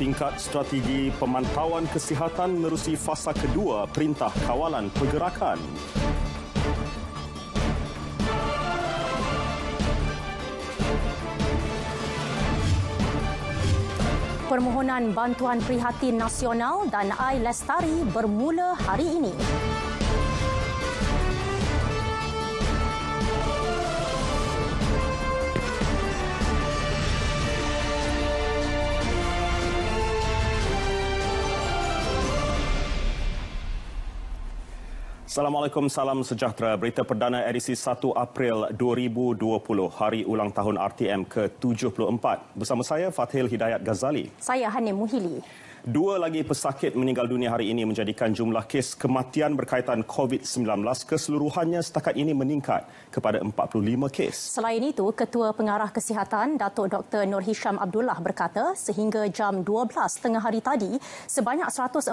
Tingkat strategi pemantauan kesihatan merusi fasa kedua Perintah Kawalan Pergerakan. Permohonan bantuan prihatin nasional dan AI Lestari bermula hari ini. Assalamualaikum, salam sejahtera. Berita perdana edisi 1 April 2020, hari ulang tahun RTM ke-74. Bersama saya, Fathil Hidayat Ghazali. Saya, Hanim Muhili. Dua lagi pesakit meninggal dunia hari ini menjadikan jumlah kes kematian berkaitan COVID-19 keseluruhannya setakat ini meningkat kepada 45 kes. Selain itu, Ketua Pengarah Kesihatan Datuk Dr. Nur Hisham Abdullah berkata sehingga jam 12 tengah hari tadi, sebanyak 142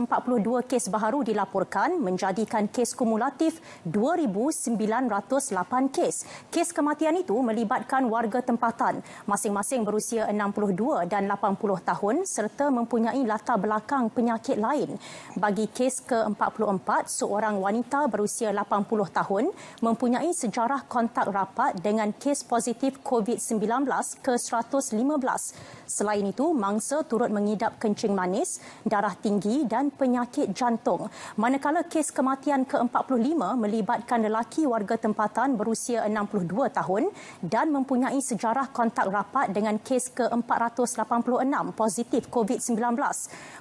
kes baharu dilaporkan menjadikan kes kumulatif 2,908 kes. Kes kematian itu melibatkan warga tempatan masing-masing berusia 62 dan 80 tahun serta mempunyai latar latar belakang penyakit lain. Bagi kes ke-44, seorang wanita berusia 80 tahun mempunyai sejarah kontak rapat dengan kes positif COVID-19 ke-115. Selain itu, mangsa turut mengidap kencing manis, darah tinggi dan penyakit jantung. Manakala kes kematian ke-45 melibatkan lelaki warga tempatan berusia 62 tahun dan mempunyai sejarah kontak rapat dengan kes ke-486 positif COVID-19.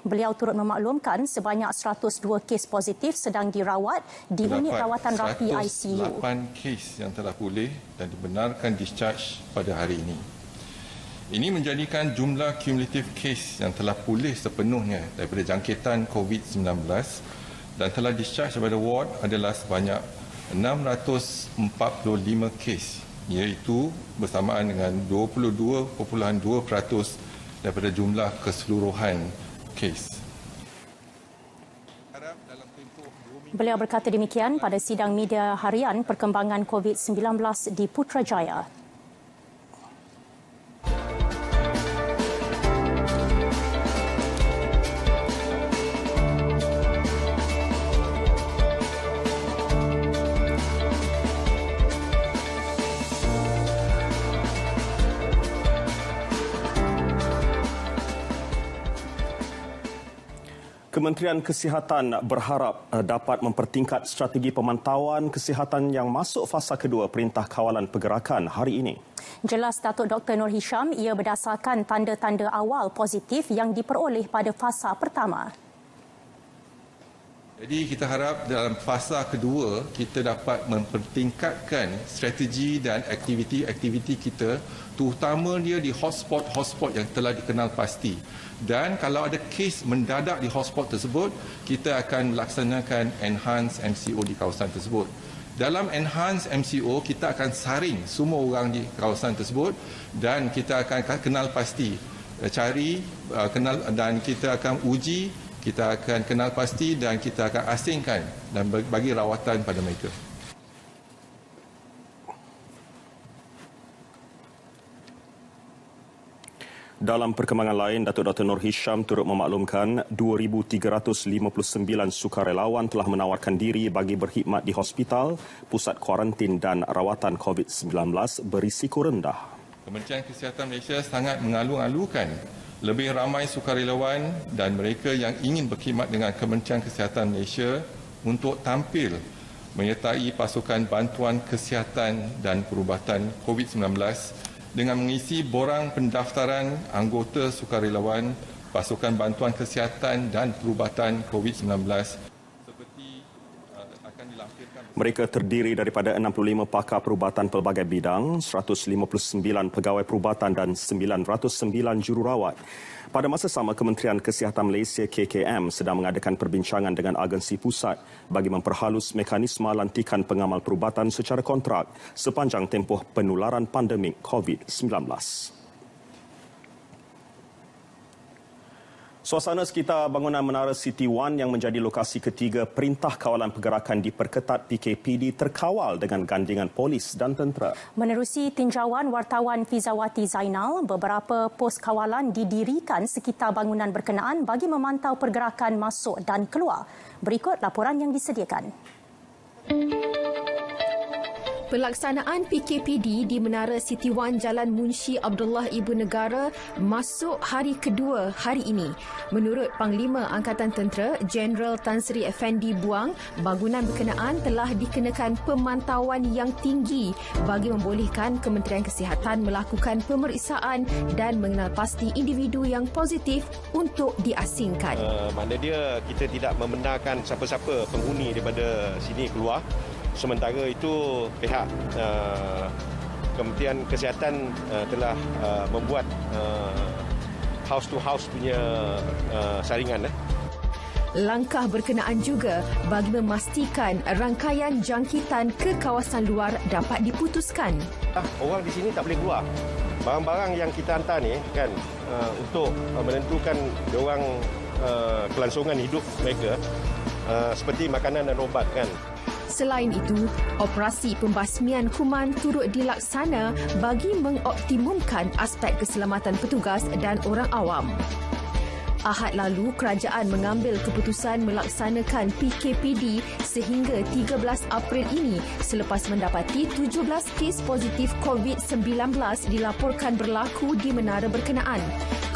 Beliau turut memaklumkan sebanyak 102 kes positif sedang dirawat di Terdapat unit rawatan rapi ICU. 108 kes yang telah pulih dan dibenarkan discharge pada hari ini. Ini menjadikan jumlah kumulatif kes yang telah pulih sepenuhnya daripada jangkitan COVID-19 dan telah discharge daripada ward adalah sebanyak 645 kes iaitu bersamaan dengan 22.2% daripada jumlah keseluruhan kes. Beliau berkata demikian pada sidang media harian perkembangan COVID-19 di Putrajaya. Kementerian Kesihatan berharap eh, dapat mempertingkat strategi pemantauan kesihatan yang masuk fasa kedua Perintah Kawalan Pergerakan hari ini. Jelas Datuk Dr. Nur Hisham, ia berdasarkan tanda-tanda awal positif yang diperoleh pada fasa pertama. Jadi kita harap dalam fasa kedua kita dapat mempertingkatkan strategi dan aktiviti-aktiviti kita terutama dia di hotspot-hotspot yang telah dikenal pasti dan kalau ada kes mendadak di hotspot tersebut kita akan laksanakan enhance MCO di kawasan tersebut dalam enhance MCO kita akan saring semua orang di kawasan tersebut dan kita akan kenal pasti eh, cari eh, kenal dan kita akan uji kita akan kenal pasti dan kita akan asingkan dan bagi rawatan pada mereka Dalam perkembangan lain, Datuk Dr. Nur Hisham turut memaklumkan 2,359 sukarelawan telah menawarkan diri bagi berkhidmat di hospital, pusat kuarantin dan rawatan COVID-19 berisiko rendah. Kementerian Kesihatan Malaysia sangat mengalu-alukan lebih ramai sukarelawan dan mereka yang ingin berkhidmat dengan Kementerian Kesihatan Malaysia untuk tampil menyertai pasukan bantuan kesihatan dan perubatan COVID-19 dengan mengisi borang pendaftaran anggota sukarelawan pasukan bantuan kesihatan dan perubatan COVID-19 mereka terdiri daripada 65 pakar perubatan pelbagai bidang, 159 pegawai perubatan dan 909 jururawat. Pada masa sama, Kementerian Kesihatan Malaysia KKM sedang mengadakan perbincangan dengan agensi pusat bagi memperhalus mekanisme lantikan pengamal perubatan secara kontrak sepanjang tempoh penularan pandemik COVID-19. Suasana sekitar bangunan Menara City One yang menjadi lokasi ketiga perintah kawalan pergerakan diperketat PKPD terkawal dengan gandingan polis dan tentera. Menerusi tinjauan wartawan Fizawati Zainal, beberapa pos kawalan didirikan sekitar bangunan berkenaan bagi memantau pergerakan masuk dan keluar. Berikut laporan yang disediakan. Pelaksanaan PKPD di Menara Siti Wan Jalan Munshi Abdullah Ibu Negara masuk hari kedua hari ini. Menurut Panglima Angkatan Tentera Jeneral Tan Sri Effendi Buang, bangunan berkenaan telah dikenakan pemantauan yang tinggi bagi membolehkan Kementerian Kesihatan melakukan pemeriksaan dan mengenal pasti individu yang positif untuk diasingkan. Uh, eh, mana dia kita tidak membenarkan siapa-siapa penghuni daripada sini keluar Sementara itu pihak uh, Kementerian Kesihatan uh, telah uh, membuat uh, house to house punya uh, saringan. Eh. Langkah berkenaan juga bagi memastikan rangkaian jangkitan ke kawasan luar dapat diputuskan. Ah, orang di sini tak boleh keluar. Barang-barang yang kita hantar ni kan uh, untuk uh, menentukan orang uh, kelangsungan hidup mereka uh, seperti makanan dan obat kan. Selain itu, operasi pembasmian kuman turut dilaksana bagi mengoptimumkan aspek keselamatan petugas dan orang awam. Ahad lalu, kerajaan mengambil keputusan melaksanakan PKPD sehingga 13 April ini selepas mendapati 17 kes positif COVID-19 dilaporkan berlaku di menara berkenaan.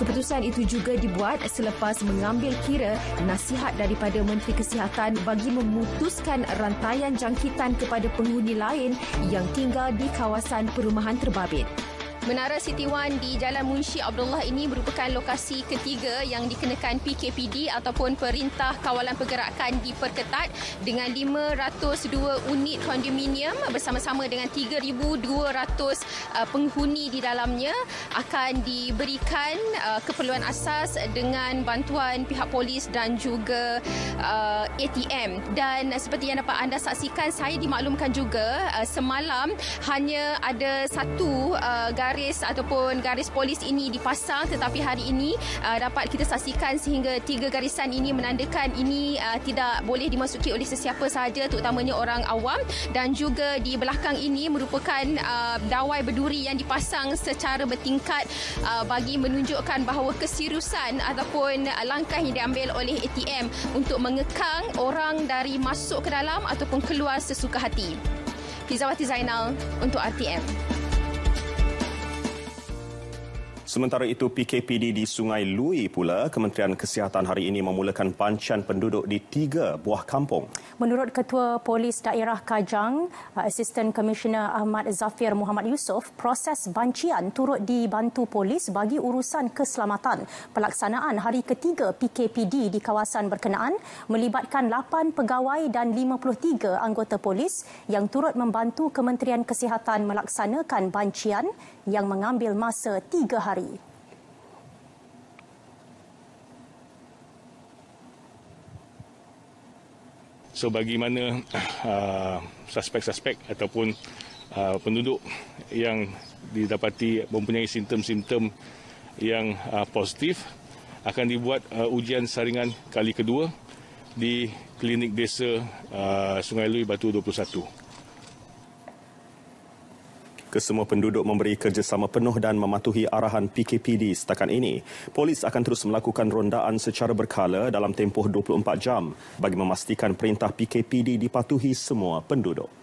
Keputusan itu juga dibuat selepas mengambil kira nasihat daripada Menteri Kesihatan bagi memutuskan rantaian jangkitan kepada penghuni lain yang tinggal di kawasan perumahan terbabit. Menara City One di Jalan Munshi Abdullah ini merupakan lokasi ketiga yang dikenakan PKPD ataupun Perintah Kawalan Pergerakan diperketat dengan 502 unit kondominium bersama-sama dengan 3,200 uh, penghuni di dalamnya akan diberikan uh, keperluan asas dengan bantuan pihak polis dan juga uh, ATM. Dan seperti yang dapat anda saksikan, saya dimaklumkan juga semalam hanya ada satu garis garis ataupun garis polis ini dipasang tetapi hari ini uh, dapat kita saksikan sehingga tiga garisan ini menandakan ini uh, tidak boleh dimasuki oleh sesiapa sahaja terutamanya orang awam dan juga di belakang ini merupakan uh, dawai berduri yang dipasang secara bertingkat uh, bagi menunjukkan bahawa kesirusan ataupun uh, langkah yang diambil oleh ATM untuk mengekang orang dari masuk ke dalam ataupun keluar sesuka hati. Fizawati Zainal untuk RTM. Sementara itu PKPD di Sungai Lui pula, Kementerian Kesihatan hari ini memulakan pancian penduduk di tiga buah kampung. Menurut Ketua Polis Daerah Kajang, uh, Assistant Commissioner Ahmad Zafir Muhammad Yusof, proses bancian turut dibantu polis bagi urusan keselamatan. Pelaksanaan hari ketiga PKPD di kawasan berkenaan melibatkan 8 pegawai dan 53 anggota polis yang turut membantu Kementerian Kesihatan melaksanakan bancian yang mengambil masa 3 hari. So bagi mana uh, suspek-suspek ataupun uh, penduduk yang didapati mempunyai simptom-simptom yang uh, positif akan dibuat uh, ujian saringan kali kedua di klinik desa uh, Sungai Lui Batu 21. Kesemua penduduk memberi kerjasama penuh dan mematuhi arahan PKPD setakat ini. Polis akan terus melakukan rondaan secara berkala dalam tempoh 24 jam bagi memastikan perintah PKPD dipatuhi semua penduduk.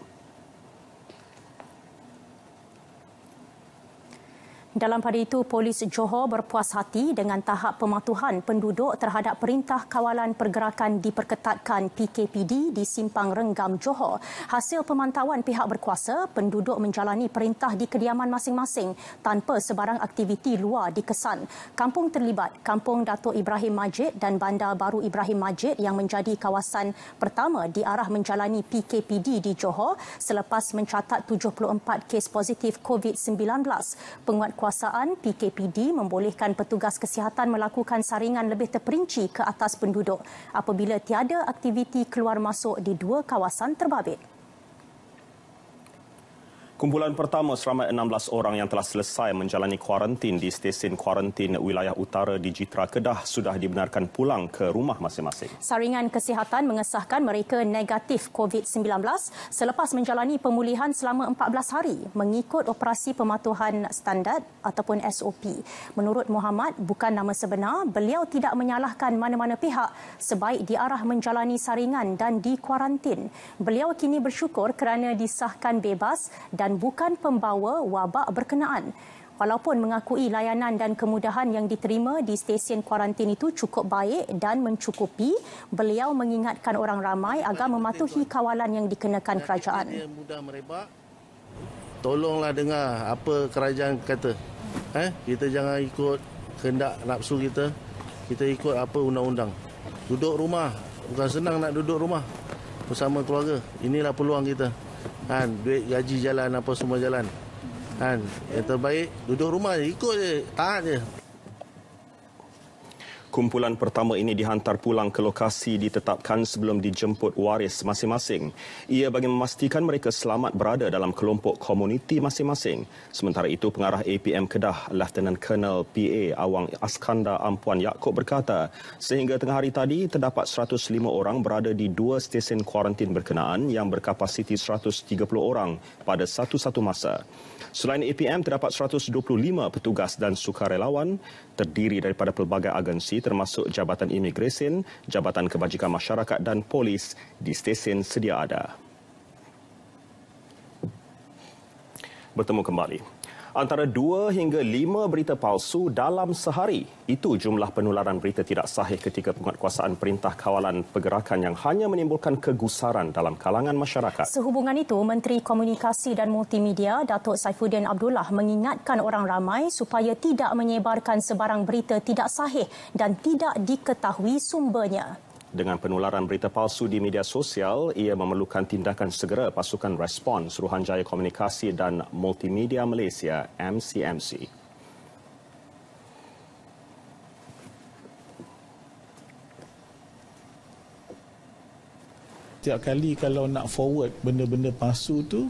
Dalam pada itu, polis Johor berpuas hati dengan tahap pematuhan penduduk terhadap perintah kawalan pergerakan diperketatkan PKPD di simpang Renggam Johor. Hasil pemantauan pihak berkuasa, penduduk menjalani perintah di kediaman masing-masing tanpa sebarang aktiviti luar dikesan. Kampung terlibat, Kampung Dato Ibrahim Majid dan Bandar Baru Ibrahim Majid yang menjadi kawasan pertama diarah menjalani PKPD di Johor selepas mencatat 74 kes positif COVID-19. Penguat kuasa kekuasaan, PKPD membolehkan petugas kesihatan melakukan saringan lebih terperinci ke atas penduduk apabila tiada aktiviti keluar masuk di dua kawasan terbabit. Kumpulan pertama seramai 16 orang yang telah selesai menjalani kuarantin di stesen kuarantin wilayah utara di Jitra Kedah sudah dibenarkan pulang ke rumah masing-masing. Saringan kesihatan mengesahkan mereka negatif COVID-19 selepas menjalani pemulihan selama 14 hari mengikut operasi pematuhan standard ataupun SOP. Menurut Muhammad, bukan nama sebenar, beliau tidak menyalahkan mana-mana pihak sebaik diarah menjalani saringan dan di kuarantin. Beliau kini bersyukur kerana disahkan bebas dan dan bukan pembawa wabak berkenaan. Walaupun mengakui layanan dan kemudahan yang diterima di stesen kuarantin itu cukup baik dan mencukupi, beliau mengingatkan orang ramai agar mematuhi kawalan yang dikenakan kerajaan. Mudah merebak. Tolonglah dengar apa kerajaan kata. Eh, kita jangan ikut kehendak nafsu kita. Kita ikut apa undang-undang. Duduk rumah, bukan senang nak duduk rumah bersama keluarga. Inilah peluang kita kan duit gaji jalan apa semua jalan kan yang terbaik duduk rumah je ikut je taat je kumpulan pertama ini dihantar pulang ke lokasi ditetapkan sebelum dijemput waris masing-masing. Ia bagi memastikan mereka selamat berada dalam kelompok komuniti masing-masing. Sementara itu, pengarah APM Kedah, Lieutenant Colonel PA Awang Askanda Ampuan Yaakob berkata, sehingga tengah hari tadi, terdapat 105 orang berada di dua stesen kuarantin berkenaan yang berkapasiti 130 orang pada satu-satu masa. Selain APM, terdapat 125 petugas dan sukarelawan terdiri daripada pelbagai agensi termasuk Jabatan Imigresen, Jabatan Kebajikan Masyarakat dan Polis di stesen sedia ada. Bertemu kembali antara 2 hingga 5 berita palsu dalam sehari. Itu jumlah penularan berita tidak sahih ketika penguatkuasaan Perintah Kawalan Pergerakan yang hanya menimbulkan kegusaran dalam kalangan masyarakat. Sehubungan itu, Menteri Komunikasi dan Multimedia Datuk Saifuddin Abdullah mengingatkan orang ramai supaya tidak menyebarkan sebarang berita tidak sahih dan tidak diketahui sumbernya dengan penularan berita palsu di media sosial, ia memerlukan tindakan segera pasukan respon Suruhanjaya Komunikasi dan Multimedia Malaysia MCMC. Setiap kali kalau nak forward benda-benda palsu tu,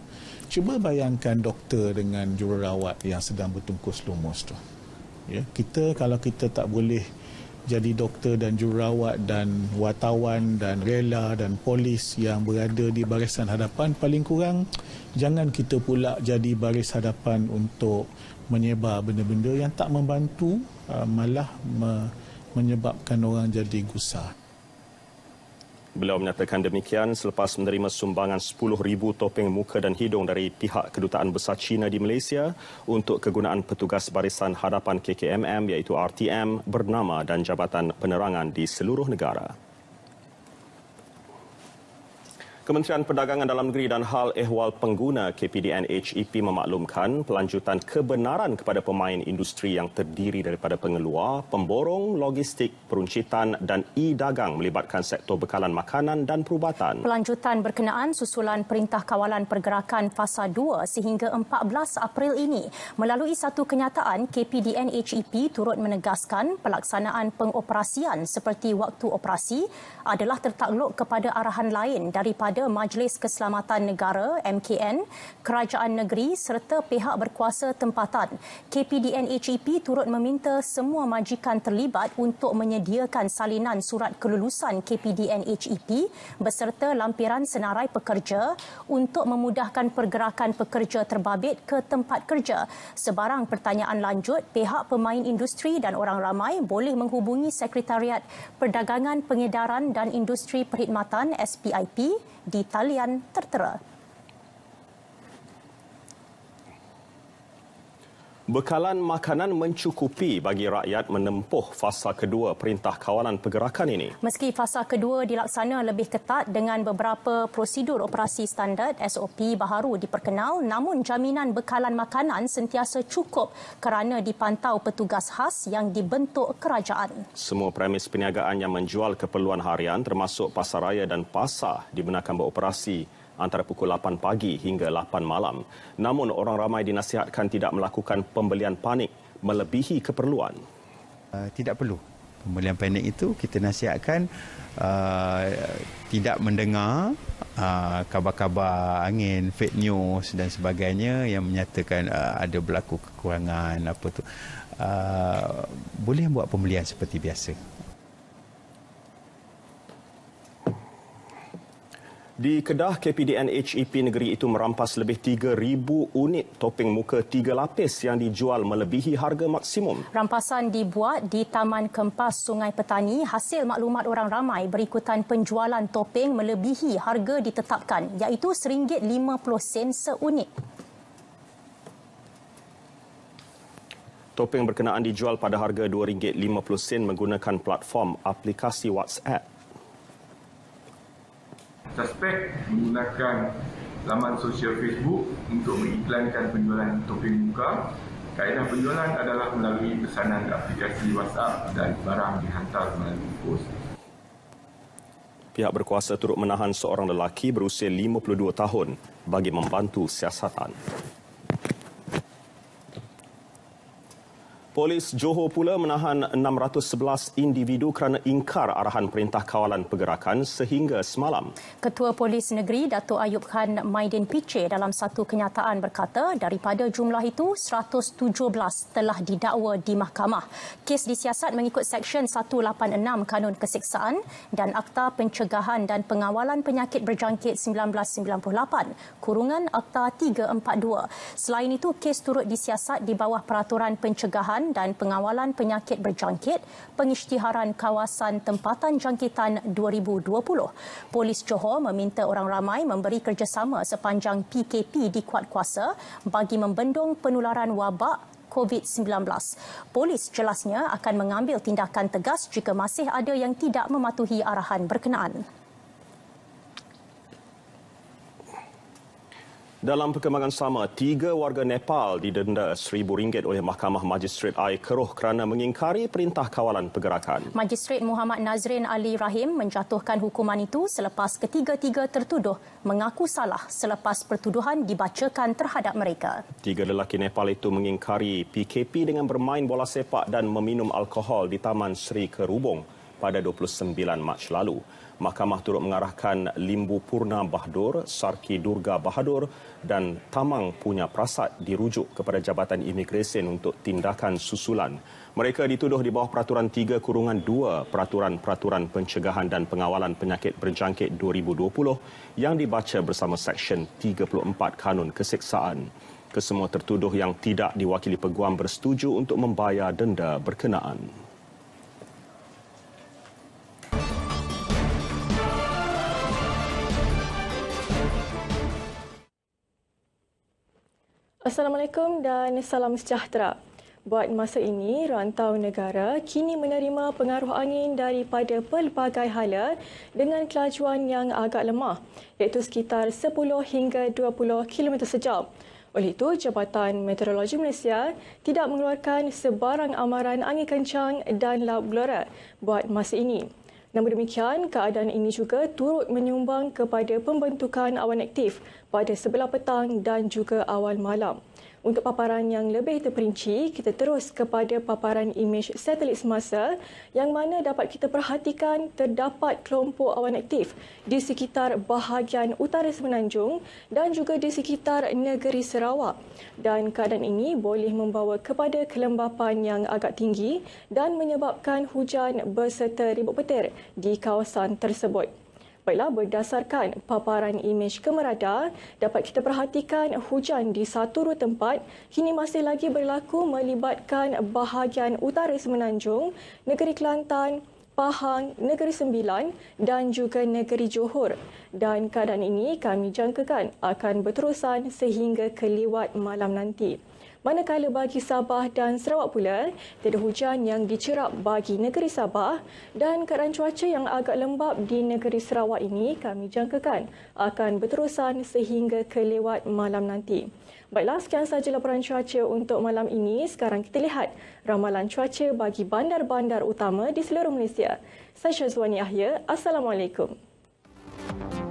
cuba bayangkan doktor dengan jururawat yang sedang bertungkus lumus tu. Ya, kita kalau kita tak boleh jadi doktor dan jurawat dan wartawan dan rela dan polis yang berada di barisan hadapan paling kurang jangan kita pula jadi baris hadapan untuk menyebar benda-benda yang tak membantu uh, malah menyebabkan orang jadi gusar Beliau menyatakan demikian selepas menerima sumbangan 10,000 topeng muka dan hidung dari pihak Kedutaan Besar China di Malaysia untuk kegunaan petugas barisan hadapan KKMM iaitu RTM bernama dan Jabatan Penerangan di seluruh negara. Kementerian Perdagangan Dalam Negeri dan Hal Ehwal Pengguna KPDN HEP memaklumkan pelanjutan kebenaran kepada pemain industri yang terdiri daripada pengeluar, pemborong, logistik, peruncitan dan e-dagang melibatkan sektor bekalan makanan dan perubatan. Pelanjutan berkenaan susulan Perintah Kawalan Pergerakan Fasa 2 sehingga 14 April ini. Melalui satu kenyataan, KPDN HEP turut menegaskan pelaksanaan pengoperasian seperti waktu operasi adalah tertakluk kepada arahan lain daripada kepada Majlis Keselamatan Negara MKN, kerajaan negeri serta pihak berkuasa tempatan. KPDN HEP turut meminta semua majikan terlibat untuk menyediakan salinan surat kelulusan KPDN HEP beserta lampiran senarai pekerja untuk memudahkan pergerakan pekerja terbabit ke tempat kerja. Sebarang pertanyaan lanjut, pihak pemain industri dan orang ramai boleh menghubungi Sekretariat Perdagangan Pengedaran dan Industri Perkhidmatan SPIP di talian tertera. Bekalan makanan mencukupi bagi rakyat menempuh fasa kedua perintah kawalan pergerakan ini. Meski fasa kedua dilaksana lebih ketat dengan beberapa prosedur operasi standard SOP baharu diperkenal, namun jaminan bekalan makanan sentiasa cukup kerana dipantau petugas khas yang dibentuk kerajaan. Semua premis perniagaan yang menjual keperluan harian termasuk pasaraya dan pasar dibenarkan beroperasi antara pukul 8 pagi hingga 8 malam. Namun orang ramai dinasihatkan tidak melakukan pembelian panik melebihi keperluan. Uh, tidak perlu pembelian panik itu kita nasihatkan uh, tidak mendengar uh, kabar-kabar angin fake news dan sebagainya yang menyatakan uh, ada berlaku kekurangan apa tu uh, boleh buat pembelian seperti biasa Di Kedah, KPDN HEP negeri itu merampas lebih 3,000 unit topeng muka tiga lapis yang dijual melebihi harga maksimum. Rampasan dibuat di Taman Kempas Sungai Petani. Hasil maklumat orang ramai berikutan penjualan topeng melebihi harga ditetapkan iaitu RM1.50 seunit. Topeng berkenaan dijual pada harga RM2.50 menggunakan platform aplikasi WhatsApp suspek menggunakan laman sosial Facebook untuk mengiklankan penjualan topi muka. Kaedah penjualan adalah melalui pesanan aplikasi WhatsApp dan barang dihantar melalui pos. Pihak berkuasa turut menahan seorang lelaki berusia 52 tahun bagi membantu siasatan. Polis Johor pula menahan 611 individu kerana ingkar arahan Perintah Kawalan Pergerakan sehingga semalam. Ketua Polis Negeri Datuk Ayub Khan Maidin Piche dalam satu kenyataan berkata daripada jumlah itu 117 telah didakwa di mahkamah. Kes disiasat mengikut Seksyen 186 Kanun Kesiksaan dan Akta Pencegahan dan Pengawalan Penyakit Berjangkit 1998 kurungan Akta 342. Selain itu, kes turut disiasat di bawah Peraturan Pencegahan dan Pengawalan Penyakit Berjangkit Pengisytiharan Kawasan Tempatan Jangkitan 2020. Polis Johor meminta orang ramai memberi kerjasama sepanjang PKP di kuat kuasa bagi membendung penularan wabak COVID-19. Polis jelasnya akan mengambil tindakan tegas jika masih ada yang tidak mematuhi arahan berkenaan. Dalam perkembangan sama, tiga warga Nepal didenda seribu ringgit oleh Mahkamah Majistret Air Keruh kerana mengingkari perintah kawalan pergerakan. Majistret Muhammad Nazrin Ali Rahim menjatuhkan hukuman itu selepas ketiga-tiga tertuduh mengaku salah selepas pertuduhan dibacakan terhadap mereka. Tiga lelaki Nepal itu mengingkari PKP dengan bermain bola sepak dan meminum alkohol di Taman Sri Kerubung pada 29 Mac lalu. Mahkamah turut mengarahkan Limbu Purna Bahadur, Sarki Durga Bahadur dan Tamang Punya Prasad dirujuk kepada Jabatan Imigresen untuk tindakan susulan. Mereka dituduh di bawah Peraturan 3 Kurungan 2 Peraturan-Peraturan Pencegahan dan Pengawalan Penyakit Berjangkit 2020 yang dibaca bersama Seksyen 34 Kanun Keseksaan. Kesemua tertuduh yang tidak diwakili peguam bersetuju untuk membayar denda berkenaan. Assalamualaikum dan salam sejahtera. Buat masa ini, rantau negara kini menerima pengaruh angin daripada pelbagai hala dengan kelajuan yang agak lemah iaitu sekitar 10 hingga 20 km sejam. Oleh itu, Jabatan Meteorologi Malaysia tidak mengeluarkan sebarang amaran angin kencang dan laut gelora buat masa ini. Namun demikian, keadaan ini juga turut menyumbang kepada pembentukan awan aktif pada sebelah petang dan juga awal malam. Untuk paparan yang lebih terperinci, kita terus kepada paparan imej satelit semasa yang mana dapat kita perhatikan terdapat kelompok awan aktif di sekitar bahagian utara Semenanjung dan juga di sekitar negeri Sarawak. Dan keadaan ini boleh membawa kepada kelembapan yang agak tinggi dan menyebabkan hujan berserta ribut petir di kawasan tersebut. Baiklah, berdasarkan paparan imej kemerada, dapat kita perhatikan hujan di satu ruang tempat kini masih lagi berlaku melibatkan bahagian utara Semenanjung, negeri Kelantan, Pahang, Negeri Sembilan dan juga Negeri Johor. Dan keadaan ini kami jangkakan akan berterusan sehingga keliwat malam nanti. Manakala bagi Sabah dan Sarawak pula, tiada hujan yang dicerap bagi negeri Sabah dan keadaan cuaca yang agak lembap di negeri Sarawak ini kami jangkakan akan berterusan sehingga ke lewat malam nanti. Baiklah, sekian sahaja laporan cuaca untuk malam ini. Sekarang kita lihat ramalan cuaca bagi bandar-bandar utama di seluruh Malaysia. Saya Syazwani Yahya. Assalamualaikum. Assalamualaikum.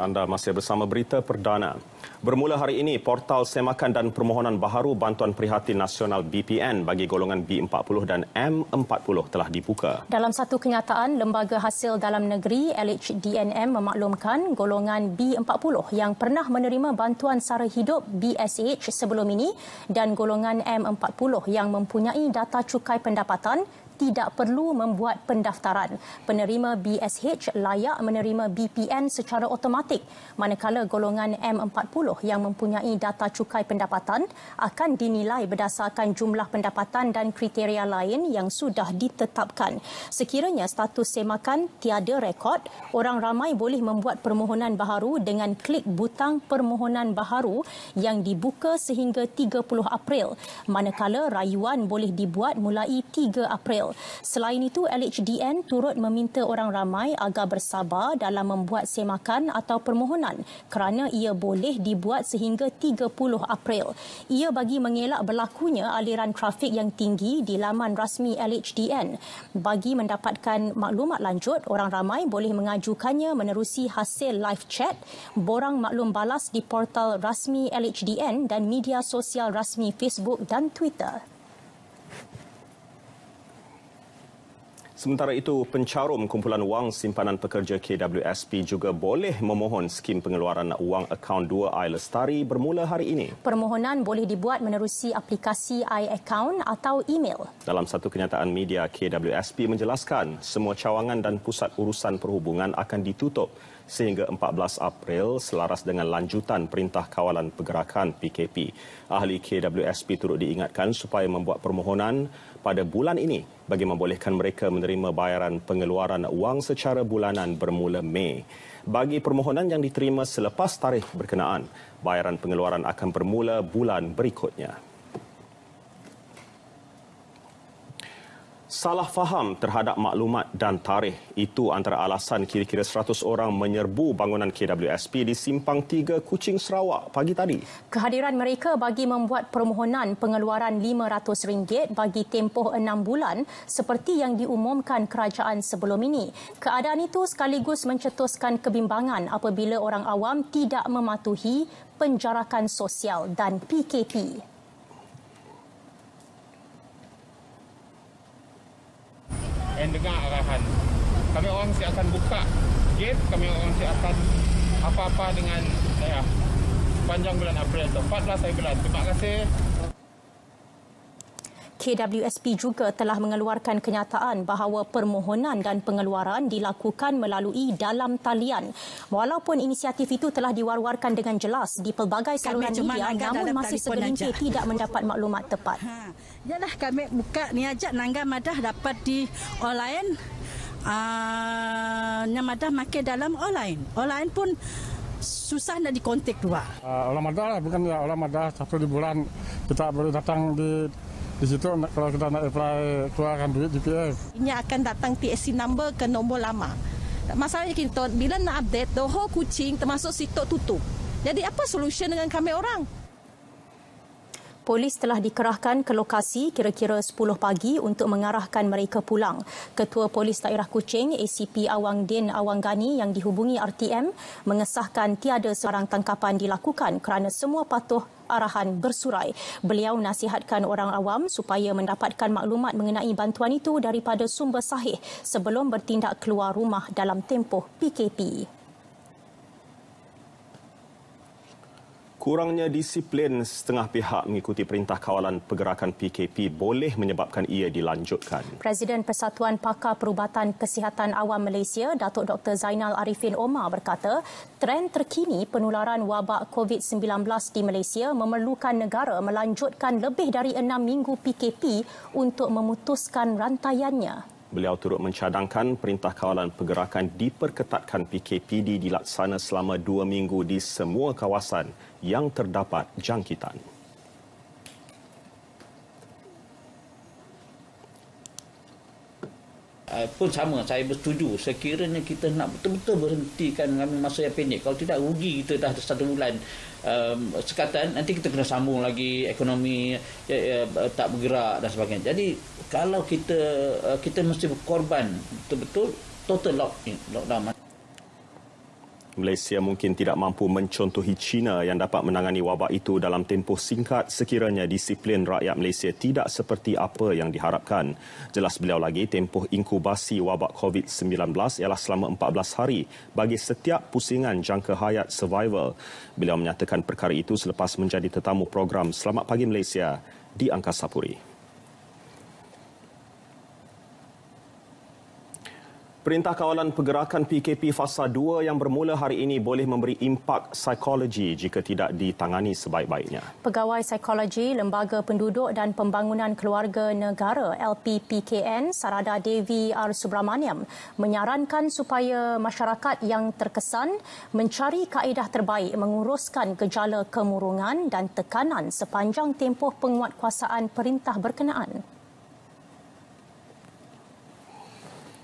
anda masih bersama berita perdana. Bermula hari ini, portal semakan dan permohonan baharu bantuan prihatin nasional BPN bagi golongan B40 dan M40 telah dibuka. Dalam satu kenyataan, Lembaga Hasil Dalam Negeri LHDNM memaklumkan golongan B40 yang pernah menerima bantuan sara hidup BSH sebelum ini dan golongan M40 yang mempunyai data cukai pendapatan tidak perlu membuat pendaftaran. Penerima BSH layak menerima BPN secara automatik. manakala golongan M40 yang mempunyai data cukai pendapatan akan dinilai berdasarkan jumlah pendapatan dan kriteria lain yang sudah ditetapkan. Sekiranya status semakan tiada rekod, orang ramai boleh membuat permohonan baharu dengan klik butang permohonan baharu yang dibuka sehingga 30 April, manakala rayuan boleh dibuat mulai 3 April beliau. Selain itu, LHDN turut meminta orang ramai agar bersabar dalam membuat semakan atau permohonan kerana ia boleh dibuat sehingga 30 April. Ia bagi mengelak berlakunya aliran trafik yang tinggi di laman rasmi LHDN. Bagi mendapatkan maklumat lanjut, orang ramai boleh mengajukannya menerusi hasil live chat, borang maklum balas di portal rasmi LHDN dan media sosial rasmi Facebook dan Twitter. Sementara itu, pencarum kumpulan wang simpanan pekerja KWSP juga boleh memohon skim pengeluaran wang akaun 2i Lestari bermula hari ini. Permohonan boleh dibuat menerusi aplikasi iAccount atau email. Dalam satu kenyataan media, KWSP menjelaskan semua cawangan dan pusat urusan perhubungan akan ditutup sehingga 14 April selaras dengan lanjutan Perintah Kawalan Pergerakan PKP. Ahli KWSP turut diingatkan supaya membuat permohonan pada bulan ini bagi membolehkan mereka menerima bayaran pengeluaran wang secara bulanan bermula Mei. Bagi permohonan yang diterima selepas tarikh berkenaan, bayaran pengeluaran akan bermula bulan berikutnya. Salah faham terhadap maklumat dan tarikh itu antara alasan kira-kira 100 orang menyerbu bangunan KWSP di Simpang 3 Kuching Sarawak pagi tadi. Kehadiran mereka bagi membuat permohonan pengeluaran RM500 bagi tempoh 6 bulan seperti yang diumumkan kerajaan sebelum ini. Keadaan itu sekaligus mencetuskan kebimbangan apabila orang awam tidak mematuhi penjarakan sosial dan PKP. and dengar arahan. Kami orang si akan buka gate, kami orang si akan apa-apa dengan saya eh, ah, panjang bulan April tu. 14 hari bulan. Terima kasih. KWSP juga telah mengeluarkan kenyataan bahawa permohonan dan pengeluaran dilakukan melalui dalam talian. Walaupun inisiatif itu telah diwar-warkan dengan jelas di pelbagai saluran kami media namun masih segelintir aja. tidak mendapat maklumat tepat. Ha. Yalah kami buka ni aja nangga madah dapat di online uh, ah, nama dah makin dalam online. Online pun susah nak dikontak dua. Uh, ah, Alamadah lah, bukan ya Alamadah. Satu di bulan kita baru datang di di situ kalau kita nak eh, apply eh, keluarkan duit GPS. Ini akan datang TSC number ke nombor lama. Masalahnya kita bila nak update, the whole kucing termasuk situ tutup. Jadi apa solution dengan kami orang? polis telah dikerahkan ke lokasi kira-kira 10 pagi untuk mengarahkan mereka pulang. Ketua Polis Daerah Kuching, ACP Awang Din Awang Gani yang dihubungi RTM mengesahkan tiada sebarang tangkapan dilakukan kerana semua patuh arahan bersurai. Beliau nasihatkan orang awam supaya mendapatkan maklumat mengenai bantuan itu daripada sumber sahih sebelum bertindak keluar rumah dalam tempoh PKP. Kurangnya disiplin setengah pihak mengikuti perintah kawalan pergerakan PKP boleh menyebabkan ia dilanjutkan. Presiden Persatuan Pakar Perubatan Kesihatan Awam Malaysia, Datuk Dr. Zainal Arifin Omar berkata, trend terkini penularan wabak COVID-19 di Malaysia memerlukan negara melanjutkan lebih dari enam minggu PKP untuk memutuskan rantaiannya. Beliau turut mencadangkan perintah kawalan pergerakan diperketatkan PKPD dilaksana selama dua minggu di semua kawasan yang terdapat jangkitan. Eh, pun sama saya bersetuju sekiranya kita nak betul-betul berhentikan dalam masa yang pendek kalau tidak rugi kita dah satu bulan um, sekatan nanti kita kena sambung lagi ekonomi ya, ya, eh, tak bergerak dan sebagainya jadi kalau kita eh, kita mesti berkorban betul-betul total lockdown Malaysia mungkin tidak mampu mencontohi China yang dapat menangani wabak itu dalam tempoh singkat sekiranya disiplin rakyat Malaysia tidak seperti apa yang diharapkan. Jelas beliau lagi tempoh inkubasi wabak COVID-19 ialah selama 14 hari bagi setiap pusingan jangka hayat survival. Beliau menyatakan perkara itu selepas menjadi tetamu program Selamat Pagi Malaysia di Angkasa Puri. Perintah Kawalan Pergerakan PKP Fasa 2 yang bermula hari ini boleh memberi impak psikologi jika tidak ditangani sebaik-baiknya. Pegawai Psikologi Lembaga Penduduk dan Pembangunan Keluarga Negara LPPKN Sarada Devi R. Subramaniam menyarankan supaya masyarakat yang terkesan mencari kaedah terbaik menguruskan gejala kemurungan dan tekanan sepanjang tempoh penguatkuasaan perintah berkenaan.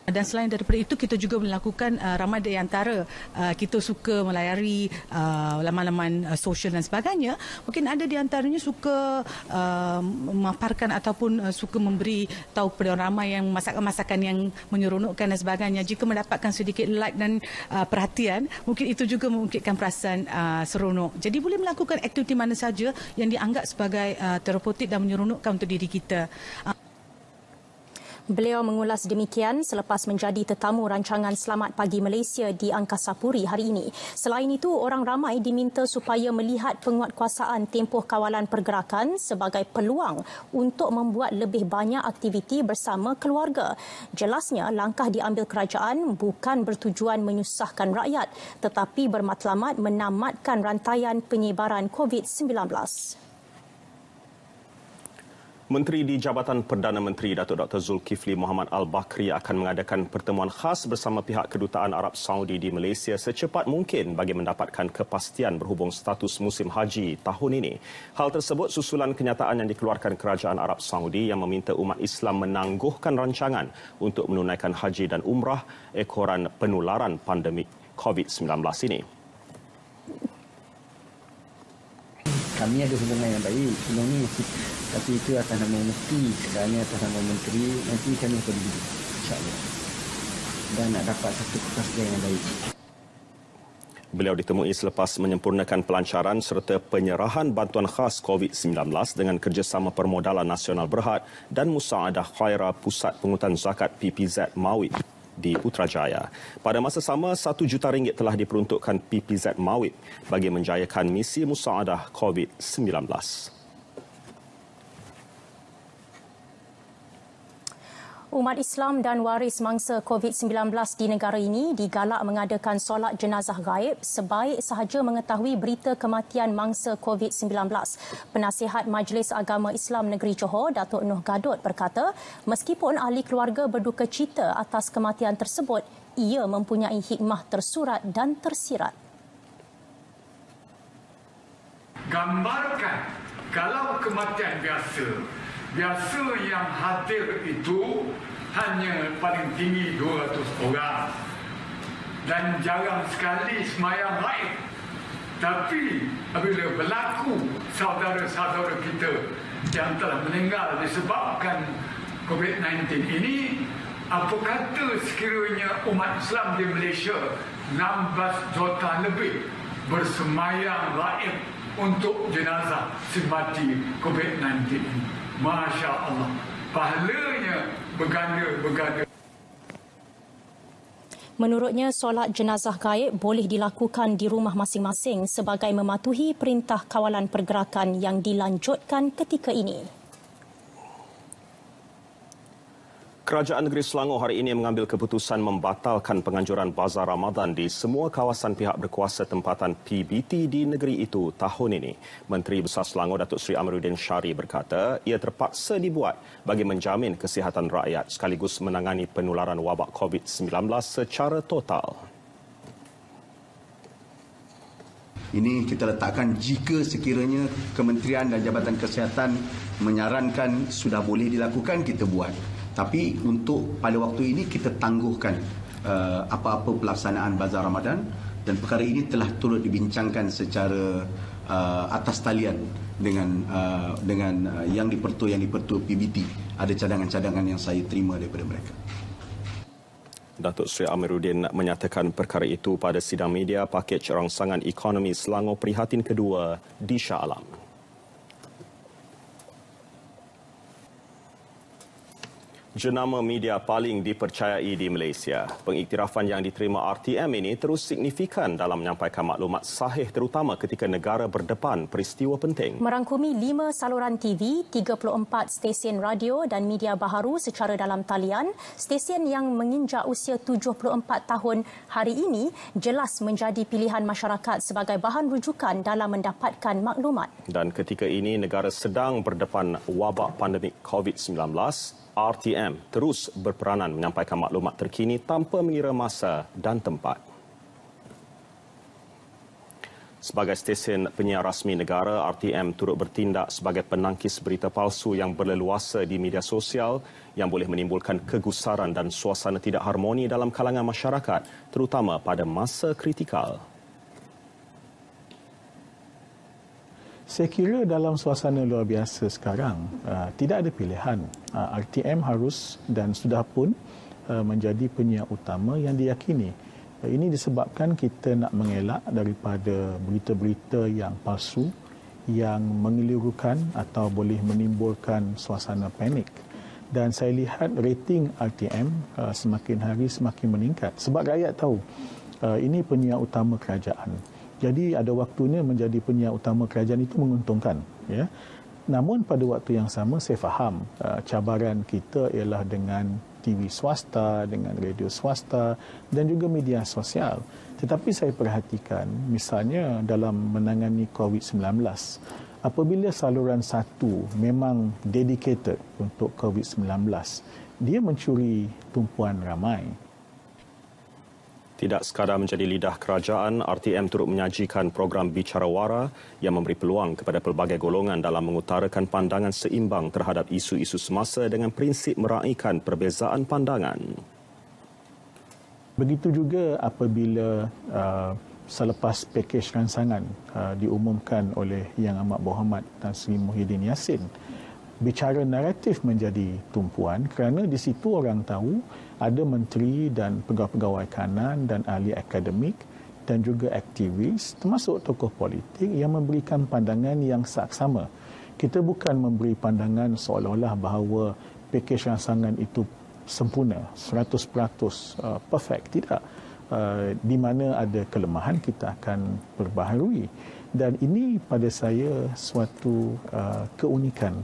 Dan selain daripada itu kita juga melakukan uh, ramai di antara uh, kita suka melayari uh, laman-laman uh, sosial dan sebagainya. Mungkin ada di antaranya suka uh, memaparkan ataupun uh, suka memberi tahu kepada orang ramai yang masakan-masakan yang menyeronokkan dan sebagainya. Jika mendapatkan sedikit like dan uh, perhatian, mungkin itu juga memungkinkan perasaan uh, seronok. Jadi boleh melakukan aktiviti mana saja yang dianggap sebagai uh, terapeutik dan menyeronokkan untuk diri kita. Uh, Beliau mengulas demikian selepas menjadi tetamu rancangan Selamat Pagi Malaysia di Angkasa Puri hari ini. Selain itu, orang ramai diminta supaya melihat penguatkuasaan tempoh kawalan pergerakan sebagai peluang untuk membuat lebih banyak aktiviti bersama keluarga. Jelasnya, langkah diambil kerajaan bukan bertujuan menyusahkan rakyat tetapi bermatlamat menamatkan rantaian penyebaran COVID-19. Yes. Menteri di Jabatan Perdana Menteri Datuk Dr. Zulkifli Muhammad Al-Bakri akan mengadakan pertemuan khas bersama pihak Kedutaan Arab Saudi di Malaysia secepat mungkin bagi mendapatkan kepastian berhubung status musim haji tahun ini. Hal tersebut susulan kenyataan yang dikeluarkan Kerajaan Arab Saudi yang meminta umat Islam menangguhkan rancangan untuk menunaikan haji dan umrah ekoran penularan pandemik COVID-19 ini. Kami ada hubungan yang baik. Sebelum ini tapi itu atas nama menteri Sekarangnya atas nama menteri Nanti kami akan duduk InsyaAllah Dan nak dapat satu kepastian yang baik Beliau ditemui selepas menyempurnakan pelancaran serta penyerahan bantuan khas COVID-19 dengan kerjasama Permodalan Nasional Berhad dan Musaadah Khaira Pusat Pengutan Zakat PPZ Mawid di Putrajaya. Pada masa sama, RM1 juta ringgit telah diperuntukkan PPZ Mawid bagi menjayakan misi Musaadah COVID-19. umat Islam dan waris mangsa COVID-19 di negara ini digalak mengadakan solat jenazah gaib sebaik sahaja mengetahui berita kematian mangsa COVID-19. Penasihat Majlis Agama Islam Negeri Johor, Datuk Nuh Gadot berkata, meskipun ahli keluarga berduka cita atas kematian tersebut, ia mempunyai hikmah tersurat dan tersirat. Gambarkan kalau kematian biasa biasa yang hadir itu hanya paling tinggi 200 orang dan jarang sekali semayang raib tapi bila berlaku saudara-saudara kita yang telah meninggal disebabkan COVID-19 ini apa kata sekiranya umat Islam di Malaysia 16 juta lebih bersemayang raib untuk jenazah simpati COVID-19 ini. Masya Allah. Pahalanya berganda-berganda. Menurutnya, solat jenazah gaib boleh dilakukan di rumah masing-masing sebagai mematuhi perintah kawalan pergerakan yang dilanjutkan ketika ini. Kerajaan Negeri Selangor hari ini mengambil keputusan membatalkan penganjuran bazar Ramadan di semua kawasan pihak berkuasa tempatan PBT di negeri itu tahun ini. Menteri Besar Selangor Datuk Seri Amiruddin Syari berkata ia terpaksa dibuat bagi menjamin kesihatan rakyat sekaligus menangani penularan wabak COVID-19 secara total. Ini kita letakkan jika sekiranya kementerian dan jabatan kesihatan menyarankan sudah boleh dilakukan kita buat. Tapi untuk pada waktu ini kita tangguhkan uh, apa-apa pelaksanaan bazar Ramadan dan perkara ini telah turut dibincangkan secara uh, atas talian dengan uh, dengan uh, yang dipertua yang dipertua PBT ada cadangan-cadangan yang saya terima daripada mereka. Datuk Seri Amiruddin menyatakan perkara itu pada sidang media pakej rangsangan ekonomi Selangor Prihatin Kedua di Shah Alam. jenama media paling dipercayai di Malaysia. Pengiktirafan yang diterima RTM ini terus signifikan dalam menyampaikan maklumat sahih terutama ketika negara berdepan peristiwa penting. Merangkumi lima saluran TV, 34 stesen radio dan media baharu secara dalam talian, stesen yang menginjak usia 74 tahun hari ini jelas menjadi pilihan masyarakat sebagai bahan rujukan dalam mendapatkan maklumat. Dan ketika ini negara sedang berdepan wabak pandemik COVID-19, RTM terus berperanan menyampaikan maklumat terkini tanpa mengira masa dan tempat. Sebagai stesen penyiar rasmi negara, RTM turut bertindak sebagai penangkis berita palsu yang berleluasa di media sosial yang boleh menimbulkan kegusaran dan suasana tidak harmoni dalam kalangan masyarakat, terutama pada masa kritikal. Saya kira dalam suasana luar biasa sekarang uh, tidak ada pilihan. Uh, RTM harus dan sudah pun uh, menjadi penyiar utama yang diyakini. Uh, ini disebabkan kita nak mengelak daripada berita-berita yang palsu yang mengelirukan atau boleh menimbulkan suasana panik. Dan saya lihat rating RTM uh, semakin hari semakin meningkat sebab rakyat tahu uh, ini penyiar utama kerajaan. Jadi ada waktunya menjadi penyiar utama kerajaan itu menguntungkan. Ya. Namun pada waktu yang sama saya faham uh, cabaran kita ialah dengan TV swasta, dengan radio swasta dan juga media sosial. Tetapi saya perhatikan misalnya dalam menangani COVID-19, apabila saluran satu memang dedicated untuk COVID-19, dia mencuri tumpuan ramai. Tidak sekadar menjadi lidah kerajaan, RTM turut menyajikan program Bicara Wara yang memberi peluang kepada pelbagai golongan dalam mengutarakan pandangan seimbang terhadap isu-isu semasa dengan prinsip meraihkan perbezaan pandangan. Begitu juga apabila uh, selepas pakej ransangan uh, diumumkan oleh Yang Amat Berhormat Tan Sri Muhyiddin Yassin, bicara naratif menjadi tumpuan kerana di situ orang tahu ada menteri dan pegawai-pegawai kanan dan ahli akademik dan juga aktivis termasuk tokoh politik yang memberikan pandangan yang sama. Kita bukan memberi pandangan seolah-olah bahawa pakej rangsangan itu sempurna, 100% uh, perfect. Tidak. Uh, di mana ada kelemahan kita akan perbaharui. Dan ini pada saya suatu uh, keunikan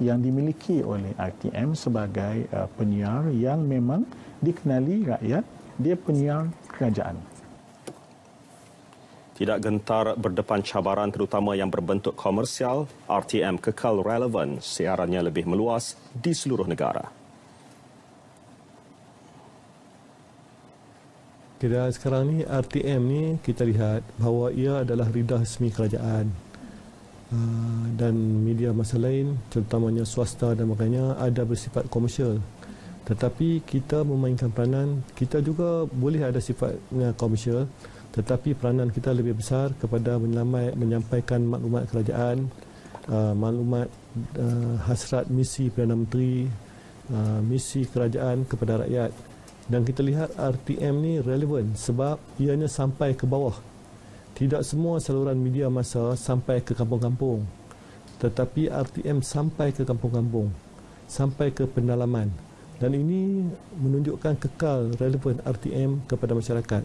yang dimiliki oleh RTM sebagai uh, penyiar yang memang dikenali rakyat, dia penyiar kerajaan. Tidak gentar berdepan cabaran terutama yang berbentuk komersial, RTM kekal relevan, siarannya lebih meluas di seluruh negara. Kita sekarang ni RTM ni kita lihat bahawa ia adalah ridah resmi kerajaan. Ah, dan media masa lain terutamanya swasta dan sebagainya ada bersifat komersial tetapi kita memainkan peranan kita juga boleh ada sifatnya komersial tetapi peranan kita lebih besar kepada menyampaikan maklumat kerajaan ah, maklumat ah, hasrat misi Perdana Menteri misi kerajaan kepada rakyat dan kita lihat RTM ni relevan sebab ianya sampai ke bawah tidak semua saluran media masa sampai ke kampung-kampung tetapi RTM sampai ke kampung-kampung sampai ke pendalaman dan ini menunjukkan kekal relevan RTM kepada masyarakat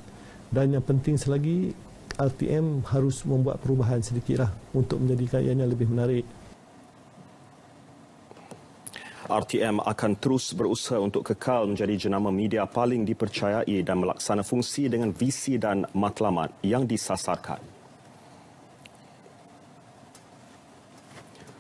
dan yang penting selagi RTM harus membuat perubahan sedikitlah untuk menjadikan ianya lebih menarik RTM akan terus berusaha untuk kekal menjadi jenama media paling dipercayai dan melaksana fungsi dengan visi dan matlamat yang disasarkan.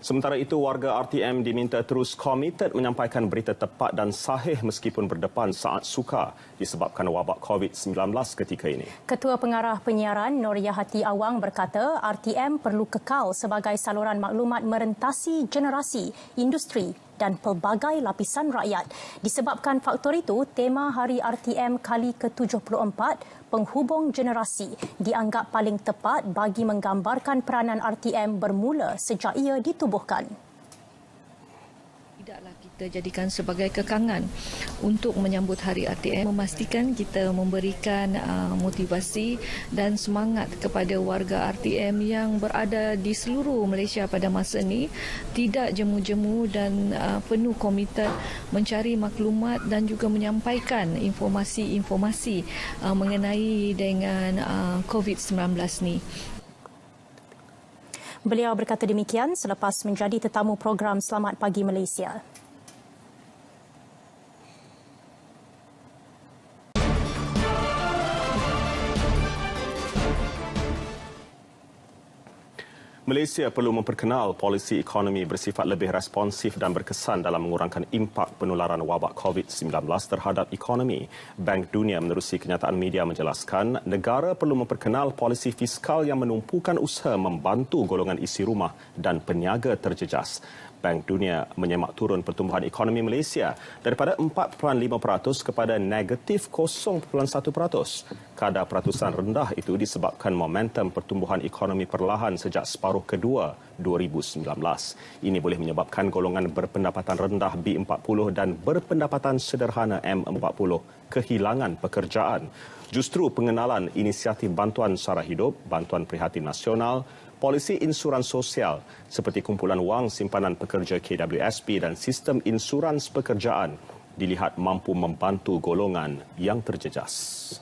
Sementara itu, warga RTM diminta terus komited menyampaikan berita tepat dan sahih meskipun berdepan saat suka disebabkan wabak COVID-19 ketika ini. Ketua Pengarah Penyiaran Noria Hati Awang berkata RTM perlu kekal sebagai saluran maklumat merentasi generasi, industri dan pelbagai lapisan rakyat. Disebabkan faktor itu, tema Hari RTM kali ke-74 penghubung generasi dianggap paling tepat bagi menggambarkan peranan RTM bermula sejak ia ditubuhkan kita jadikan sebagai kekangan untuk menyambut hari RTM memastikan kita memberikan uh, motivasi dan semangat kepada warga RTM yang berada di seluruh Malaysia pada masa ini tidak jemu-jemu dan uh, penuh komited mencari maklumat dan juga menyampaikan informasi-informasi uh, mengenai dengan uh, COVID-19 ni. Beliau berkata demikian selepas menjadi tetamu program Selamat Pagi Malaysia. Malaysia perlu memperkenal polisi ekonomi bersifat lebih responsif dan berkesan dalam mengurangkan impak penularan wabak COVID-19 terhadap ekonomi. Bank Dunia menerusi kenyataan media menjelaskan negara perlu memperkenal polisi fiskal yang menumpukan usaha membantu golongan isi rumah dan peniaga terjejas. Bank Dunia menyemak turun pertumbuhan ekonomi Malaysia daripada 4.5% kepada negatif 0.1%. Kadar peratusan rendah itu disebabkan momentum pertumbuhan ekonomi perlahan sejak separuh kedua 2019. Ini boleh menyebabkan golongan berpendapatan rendah B40 dan berpendapatan sederhana M40 kehilangan pekerjaan. Justru pengenalan inisiatif bantuan sara hidup, bantuan prihatin nasional, Polisi insuran sosial seperti kumpulan wang simpanan pekerja KWSP dan sistem insurans pekerjaan dilihat mampu membantu golongan yang terjejas.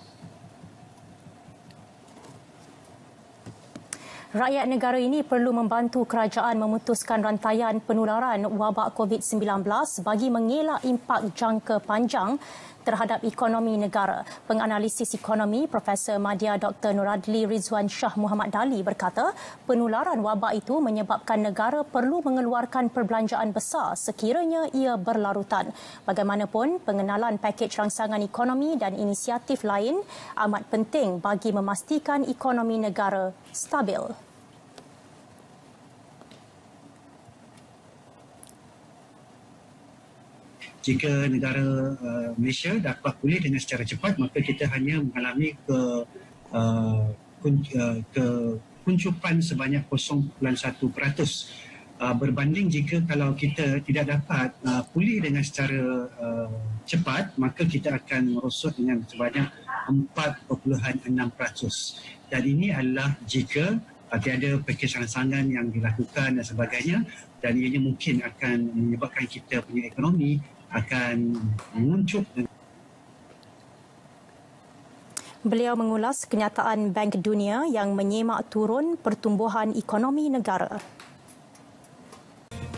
Rakyat negara ini perlu membantu kerajaan memutuskan rantaian penularan wabak COVID-19 bagi mengelak impak jangka panjang terhadap ekonomi negara. Penganalisis ekonomi Profesor Madya Dr. Nuradli Rizwan Shah Muhammad Dali berkata, penularan wabak itu menyebabkan negara perlu mengeluarkan perbelanjaan besar sekiranya ia berlarutan. Bagaimanapun, pengenalan paket rangsangan ekonomi dan inisiatif lain amat penting bagi memastikan ekonomi negara stabil. jika negara uh, Malaysia dapat pulih dengan secara cepat maka kita hanya mengalami ke uh, kun, uh, ke kuncupan sebanyak 0.1% berbanding jika kalau kita tidak dapat pulih dengan secara cepat maka kita akan merosot dengan sebanyak 4.6%. Dan ini adalah jika uh, tiada pakej rangsangan yang dilakukan dan sebagainya dan ianya mungkin akan menyebabkan kita punya ekonomi akan muncul. Beliau mengulas kenyataan Bank Dunia yang menyemak turun pertumbuhan ekonomi negara.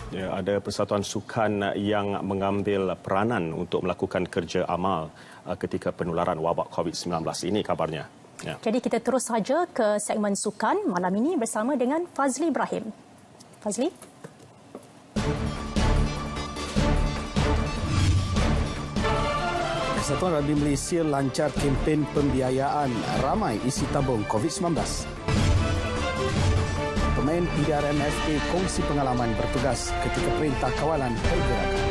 Ya, ada persatuan sukan yang mengambil peranan untuk melakukan kerja amal uh, ketika penularan wabak COVID-19 ini kabarnya. Ya. Jadi kita terus saja ke segmen sukan malam ini bersama dengan Fazli Ibrahim. Fazli? Persatuan Rugby Malaysia lancar kempen pembiayaan ramai isi tabung COVID-19. Pemain PDRM kongsi pengalaman bertugas ketika perintah kawalan pergerakan.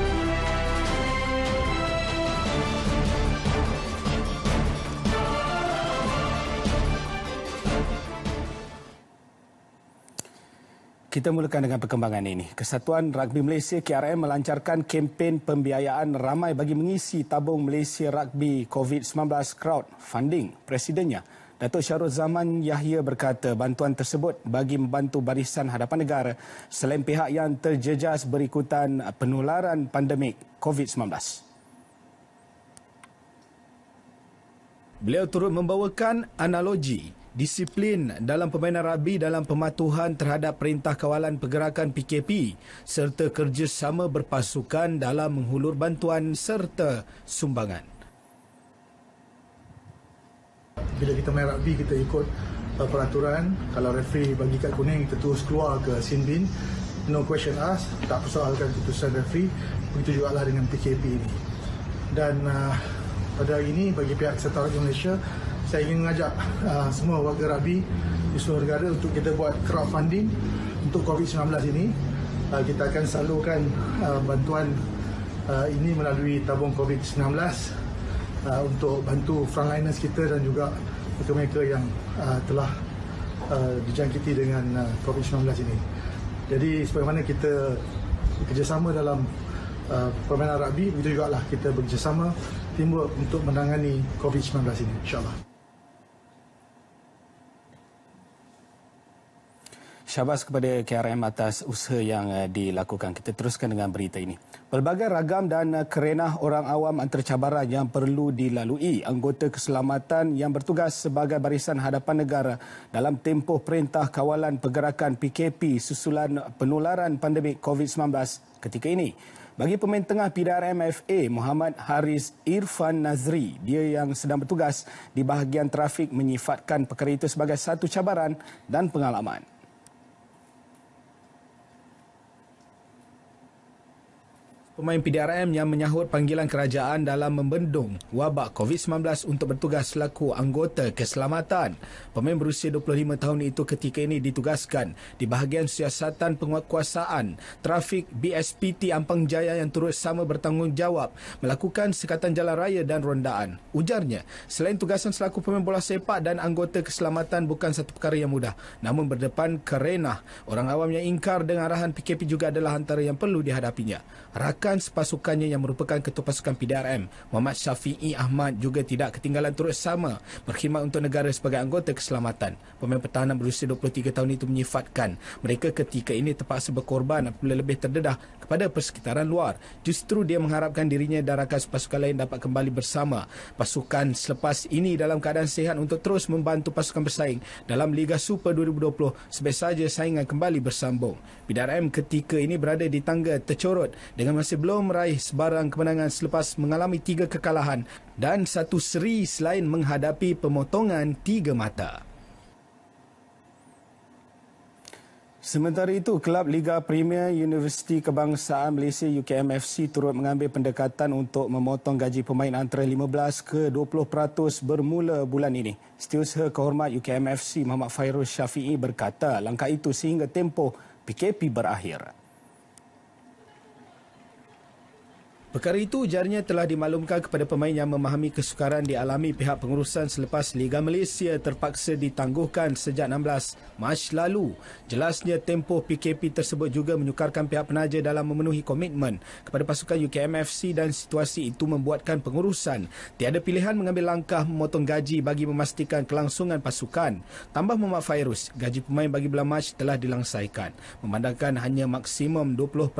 Kita mulakan dengan perkembangan ini. Kesatuan Rugby Malaysia KRM melancarkan kempen pembiayaan ramai bagi mengisi tabung Malaysia Rugby COVID-19 crowdfunding presidennya. Datuk Syarul Zaman Yahya berkata bantuan tersebut bagi membantu barisan hadapan negara selain pihak yang terjejas berikutan penularan pandemik COVID-19. Beliau turut membawakan analogi disiplin dalam pemain rugby dalam pematuhan terhadap perintah kawalan pergerakan PKP serta kerjasama berpasukan dalam menghulur bantuan serta sumbangan. Bila kita main rugby kita ikut uh, peraturan kalau referee bagi kad kuning kita terus keluar ke sin bin no question asked tak persoalkan keputusan referee begitu juga lah dengan PKP ini dan uh, pada hari ini bagi pihak setara Malaysia saya ingin mengajak uh, semua warga Rabi di seluruh negara untuk kita buat crowdfunding untuk COVID-19 ini. Uh, kita akan salurkan uh, bantuan uh, ini melalui tabung COVID-19 uh, untuk bantu frontliners kita dan juga mereka-mereka yang uh, telah uh, dijangkiti dengan uh, COVID-19 ini. Jadi sebagaimana kita bekerjasama dalam uh, permainan rugby, begitu juga lah kita bekerjasama timbul untuk menangani COVID-19 ini. InsyaAllah. Syabas kepada KRM atas usaha yang eh, dilakukan. Kita teruskan dengan berita ini. Pelbagai ragam dan eh, kerenah orang awam antara cabaran yang perlu dilalui anggota keselamatan yang bertugas sebagai barisan hadapan negara dalam tempoh perintah kawalan pergerakan PKP susulan penularan pandemik COVID-19 ketika ini. Bagi pemain tengah PDRM FA Muhammad Haris Irfan Nazri, dia yang sedang bertugas di bahagian trafik menyifatkan perkara itu sebagai satu cabaran dan pengalaman. pemain PDRM yang menyahut panggilan kerajaan dalam membendung wabak COVID-19 untuk bertugas selaku anggota keselamatan. Pemain berusia 25 tahun itu ketika ini ditugaskan di bahagian siasatan penguatkuasaan trafik BSPT Ampang Jaya yang turut sama bertanggungjawab melakukan sekatan jalan raya dan rondaan. Ujarnya, selain tugasan selaku pemain bola sepak dan anggota keselamatan bukan satu perkara yang mudah namun berdepan kerenah orang awam yang ingkar dengan arahan PKP juga adalah antara yang perlu dihadapinya rakan sepasukannya yang merupakan ketua pasukan PDRM Muhammad Syafi'i Ahmad juga tidak ketinggalan turut sama berkhidmat untuk negara sebagai anggota keselamatan. Pemain pertahanan berusia 23 tahun itu menyifatkan mereka ketika ini terpaksa berkorban apabila lebih terdedah kepada persekitaran luar. Justru dia mengharapkan dirinya dan rakan sepasukan lain dapat kembali bersama pasukan selepas ini dalam keadaan sehat untuk terus membantu pasukan bersaing dalam Liga Super 2020 sebaik saja saingan kembali bersambung. PDRM ketika ini berada di tangga tercorot dengan masih belum meraih sebarang kemenangan selepas mengalami tiga kekalahan dan satu seri selain menghadapi pemotongan tiga mata. Sementara itu, Kelab Liga Premier Universiti Kebangsaan Malaysia UKMFC turut mengambil pendekatan untuk memotong gaji pemain antara 15 ke 20% bermula bulan ini. Setiausaha kehormat UKMFC Muhammad Fairuz Syafi'i berkata langkah itu sehingga tempoh PKP berakhir. Perkara itu ujarnya telah dimaklumkan kepada pemain yang memahami kesukaran dialami pihak pengurusan selepas Liga Malaysia terpaksa ditangguhkan sejak 16 Mac lalu. Jelasnya tempoh PKP tersebut juga menyukarkan pihak penaja dalam memenuhi komitmen kepada pasukan UKMFC dan situasi itu membuatkan pengurusan tiada pilihan mengambil langkah memotong gaji bagi memastikan kelangsungan pasukan. Tambah Muhammad Fairuz, gaji pemain bagi bulan Mac telah dilangsaikan. Memandangkan hanya maksimum 20%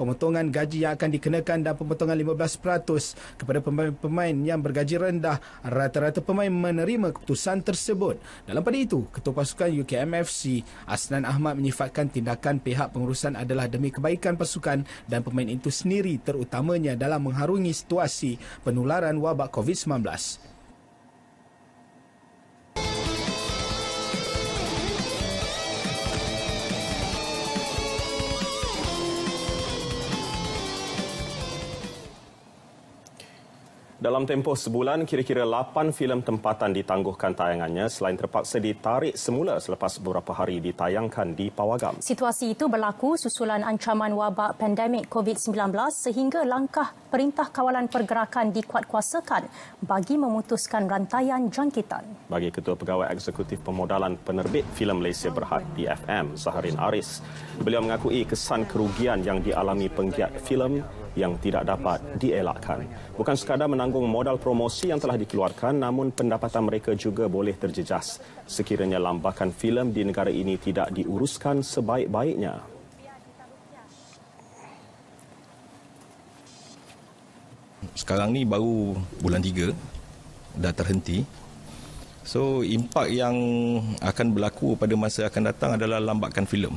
pemotongan gaji yang akan dikenakan dan pemotongan 15% kepada pemain-pemain yang bergaji rendah. Rata-rata pemain menerima keputusan tersebut. Dalam pada itu, Ketua Pasukan UKMFC Asnan Ahmad menyifatkan tindakan pihak pengurusan adalah demi kebaikan pasukan dan pemain itu sendiri terutamanya dalam mengharungi situasi penularan wabak COVID-19. Dalam tempoh sebulan, kira-kira 8 filem tempatan ditangguhkan tayangannya selain terpaksa ditarik semula selepas beberapa hari ditayangkan di Pawagam. Situasi itu berlaku susulan ancaman wabak pandemik COVID-19 sehingga langkah perintah kawalan pergerakan dikuatkuasakan bagi memutuskan rantaian jangkitan. Bagi Ketua Pegawai Eksekutif Pemodalan Penerbit Filem Malaysia Berhad DFM, Saharin Aris, beliau mengakui kesan kerugian yang dialami penggiat filem yang tidak dapat dielakkan. Bukan sekadar menang menanggung modal promosi yang telah dikeluarkan namun pendapatan mereka juga boleh terjejas sekiranya lambakan filem di negara ini tidak diuruskan sebaik-baiknya. Sekarang ni baru bulan tiga dah terhenti. So impak yang akan berlaku pada masa akan datang adalah lambakan filem.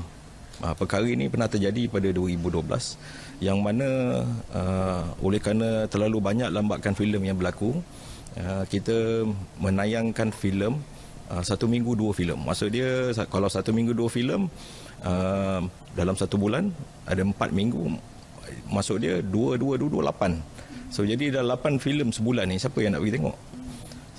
Ah, perkara ini pernah terjadi pada 2012 yang mana uh, oleh kerana terlalu banyak lambatkan filem yang berlaku uh, kita menayangkan filem uh, satu minggu dua filem maksud dia kalau satu minggu dua filem uh, dalam satu bulan ada empat minggu maksud dia dua dua dua dua lapan so jadi ada lapan filem sebulan ni siapa yang nak pergi tengok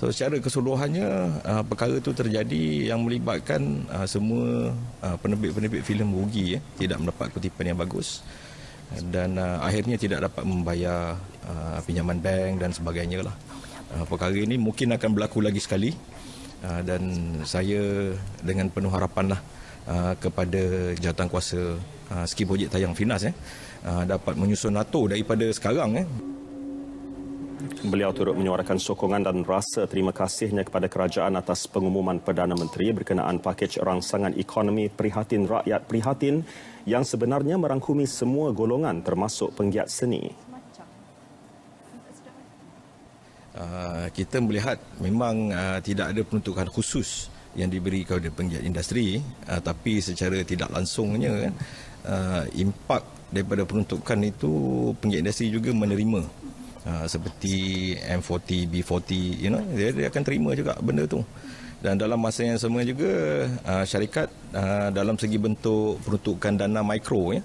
So secara keseluruhannya uh, perkara itu terjadi yang melibatkan uh, semua uh, penerbit-penerbit filem rugi eh, tidak mendapat kutipan yang bagus dan uh, akhirnya tidak dapat membayar uh, pinjaman bank dan sebagainya lah. Uh, perkara ini mungkin akan berlaku lagi sekali uh, dan saya dengan penuh harapan lah uh, kepada jawatan kuasa uh, Skim Projek Tayang Finas eh, uh, dapat menyusun atur daripada sekarang eh. Beliau turut menyuarakan sokongan dan rasa terima kasihnya kepada kerajaan atas pengumuman Perdana Menteri berkenaan pakej rangsangan ekonomi prihatin rakyat prihatin yang sebenarnya merangkumi semua golongan termasuk penggiat seni. Ah, kita melihat memang ah, tidak ada peruntukan khusus yang diberi kepada penggiat industri ah, tapi secara tidak langsungnya impak daripada peruntukan itu penggiat industri juga menerima Ah, seperti M40, B40, you know, dia, dia akan terima juga benda tu. Dan dalam masa yang sama juga uh, syarikat uh, dalam segi bentuk peruntukan dana mikro ya,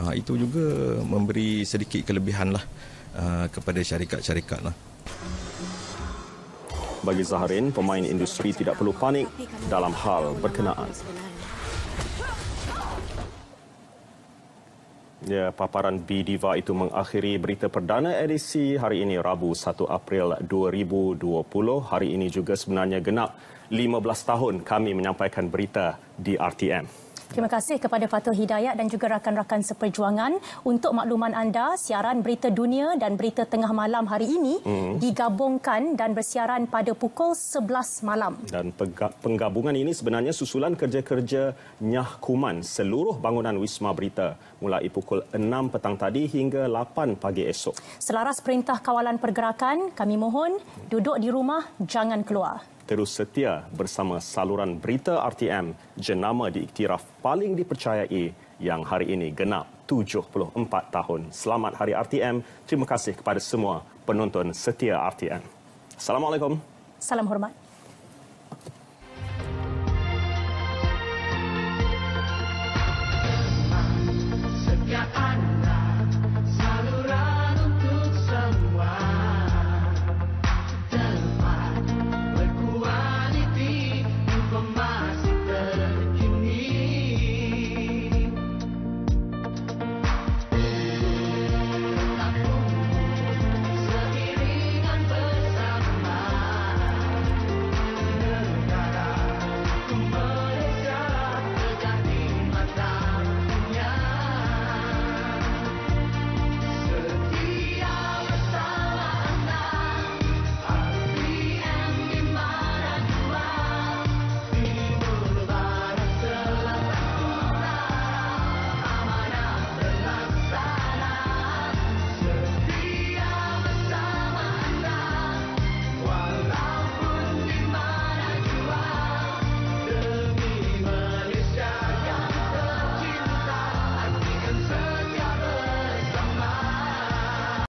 uh, itu juga memberi sedikit kelebihan lah uh, kepada syarikat-syarikat lah. Bagi Zaharin, pemain industri tidak perlu panik dalam hal berkenaan. Ya, paparan B Diva itu mengakhiri berita perdana edisi hari ini Rabu 1 April 2020. Hari ini juga sebenarnya genap 15 tahun kami menyampaikan berita di RTM. Terima kasih kepada Fatul Hidayat dan juga rakan-rakan seperjuangan. Untuk makluman anda, siaran Berita Dunia dan Berita Tengah Malam hari ini hmm. digabungkan dan bersiaran pada pukul 11 malam. Dan penggabungan ini sebenarnya susulan kerja-kerja Nyah Kuman seluruh bangunan Wisma Berita mulai pukul 6 petang tadi hingga 8 pagi esok. Selaras perintah kawalan pergerakan, kami mohon duduk di rumah, jangan keluar terus setia bersama saluran berita RTM jenama diiktiraf paling dipercayai yang hari ini genap 74 tahun. Selamat Hari RTM. Terima kasih kepada semua penonton setia RTM. Assalamualaikum. Salam hormat.